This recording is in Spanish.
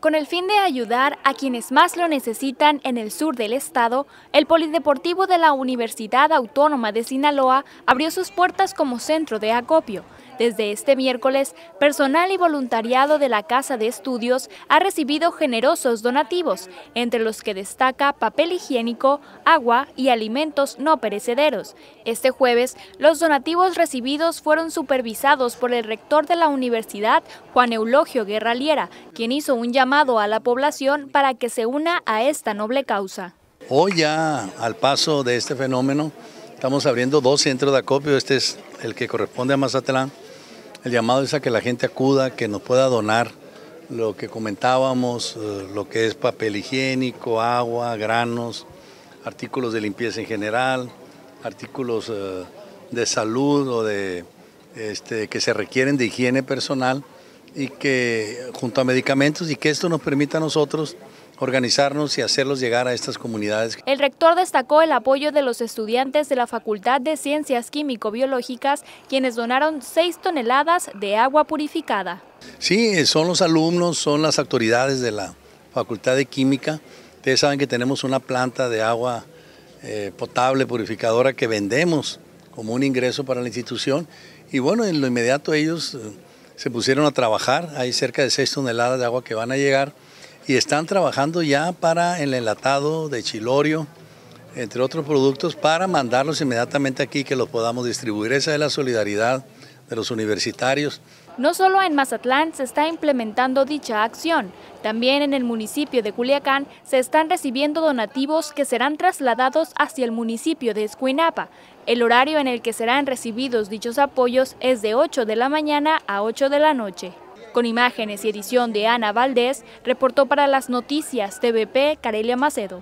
Con el fin de ayudar a quienes más lo necesitan en el sur del estado, el Polideportivo de la Universidad Autónoma de Sinaloa abrió sus puertas como centro de acopio. Desde este miércoles, personal y voluntariado de la Casa de Estudios ha recibido generosos donativos, entre los que destaca papel higiénico, agua y alimentos no perecederos. Este jueves, los donativos recibidos fueron supervisados por el rector de la universidad, Juan Eulogio Guerraliera, quien hizo un llamamiento llamado a la población para que se una a esta noble causa. Hoy ya al paso de este fenómeno estamos abriendo dos centros de acopio, este es el que corresponde a Mazatlán. El llamado es a que la gente acuda, que nos pueda donar lo que comentábamos, eh, lo que es papel higiénico, agua, granos, artículos de limpieza en general, artículos eh, de salud o de este, que se requieren de higiene personal y que junto a medicamentos y que esto nos permita a nosotros organizarnos y hacerlos llegar a estas comunidades. El rector destacó el apoyo de los estudiantes de la Facultad de Ciencias Químico-Biológicas, quienes donaron 6 toneladas de agua purificada. Sí, eh, son los alumnos, son las autoridades de la Facultad de Química. Ustedes saben que tenemos una planta de agua eh, potable, purificadora, que vendemos como un ingreso para la institución. Y bueno, en lo inmediato ellos eh, se pusieron a trabajar, hay cerca de 6 toneladas de agua que van a llegar y están trabajando ya para el enlatado de chilorio, entre otros productos, para mandarlos inmediatamente aquí que los podamos distribuir. Esa es la solidaridad de los universitarios. No solo en Mazatlán se está implementando dicha acción, también en el municipio de Culiacán se están recibiendo donativos que serán trasladados hacia el municipio de Escuinapa. El horario en el que serán recibidos dichos apoyos es de 8 de la mañana a 8 de la noche. Con imágenes y edición de Ana Valdés, reportó para las noticias TVP Carelia Macedo.